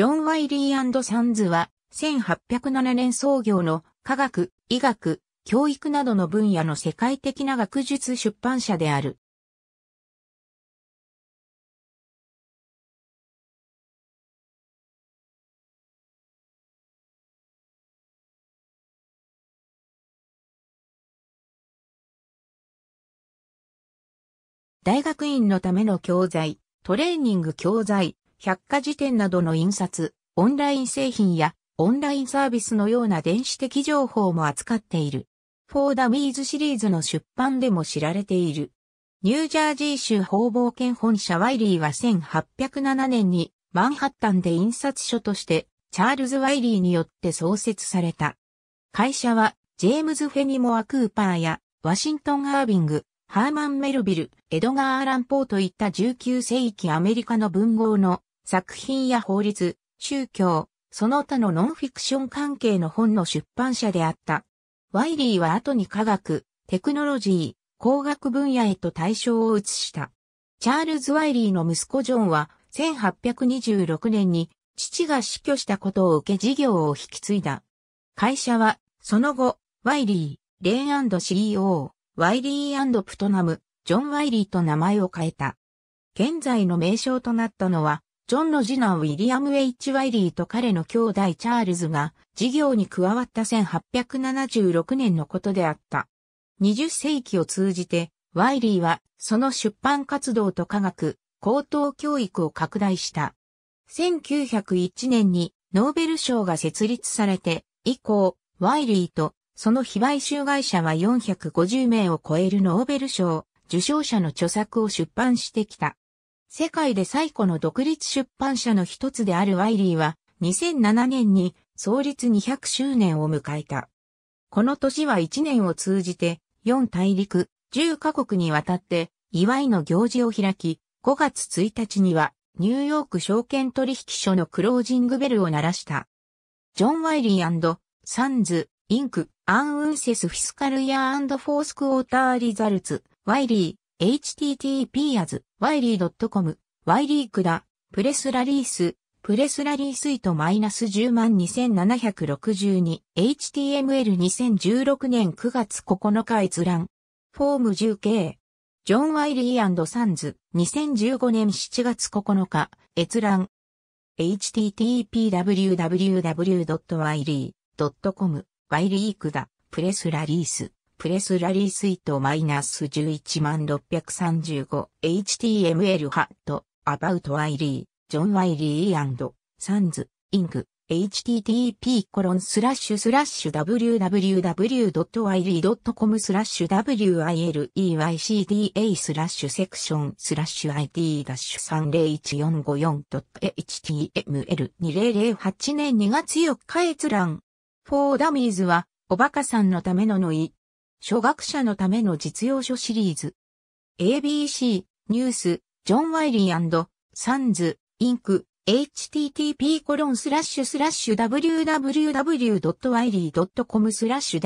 ジョン・ワイリーサンズは、1807年創業の科学、医学、教育などの分野の世界的な学術出版社である。大学院のための教材、トレーニング教材、百科事典などの印刷、オンライン製品やオンラインサービスのような電子的情報も扱っている。フォーダミーズシリーズの出版でも知られている。ニュージャージー州法冒険本社ワイリーは1807年にマンハッタンで印刷所としてチャールズ・ワイリーによって創設された。会社はジェームズ・フェニモア・クーパーやワシントン・アービング、ハーマン・メルビル、エドガー・アラン・ポーといった19世紀アメリカの文豪の作品や法律、宗教、その他のノンフィクション関係の本の出版社であった。ワイリーは後に科学、テクノロジー、工学分野へと対象を移した。チャールズ・ワイリーの息子ジョンは1826年に父が死去したことを受け事業を引き継いだ。会社はその後、ワイリー、レイン &CEO、ワイリープトナム、ジョン・ワイリーと名前を変えた。現在の名称となったのはジョンの次男ウィリアム・ェイチ・ワイリーと彼の兄弟チャールズが事業に加わった1876年のことであった。20世紀を通じて、ワイリーはその出版活動と科学、高等教育を拡大した。1901年にノーベル賞が設立されて以降、ワイリーとその非買収会社は450名を超えるノーベル賞受賞者の著作を出版してきた。世界で最古の独立出版社の一つであるワイリーは、2007年に創立200周年を迎えた。この年は1年を通じて、4大陸、10カ国にわたって、祝いの行事を開き、5月1日には、ニューヨーク証券取引所のクロージングベルを鳴らした。ジョン・ワイリーサンズ、インク、アンウンセスフィスカルヤーフォースクォーターリザルツ、ワイリー http as wiley.com ワイリークだ、プレスラリース、プレスラリースイートマイナス10万 2762HTML2016 年9月9日閲覧。フォーム 10K。ジョン・ワイリーサンズ2015年7月9日閲覧。http://www.wiley.com ワイリークだ、プレスラリース。プレスラリースイートマイナス11万 635HTML ハット、アバウトワイリー、ジョンワイリーサンズ、インク、http コロンスラッシュスラッシュ www.wiley.com スラッシュ w i l e y c d a スラッシュセクションスラッシュ id-301454.html2008 年2月4日閲覧。フォーダミーズは、おバカさんのためののい、初学者のための実用書シリーズ。ABC、ニュース、ジョン・ワイリーサンズ、インク、http コロンスラッシュスラッシュ www.wiley.com スラッシュ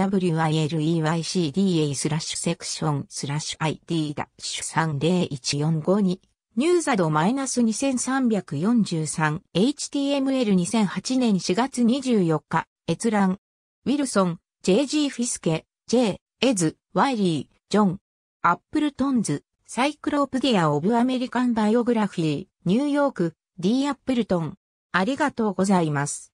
wilecycda スラッシュセクションスラッシュ id-301452 ニューザドマイナス 2343HTML2008 年4月24日閲覧ウィルソン JG フィスケ J エズ、ワイリー、ジョン、アップルトンズ、サイクロプディア・オブ・アメリカン・バイオグラフィー、ニューヨーク、D. アップルトン。ありがとうございます。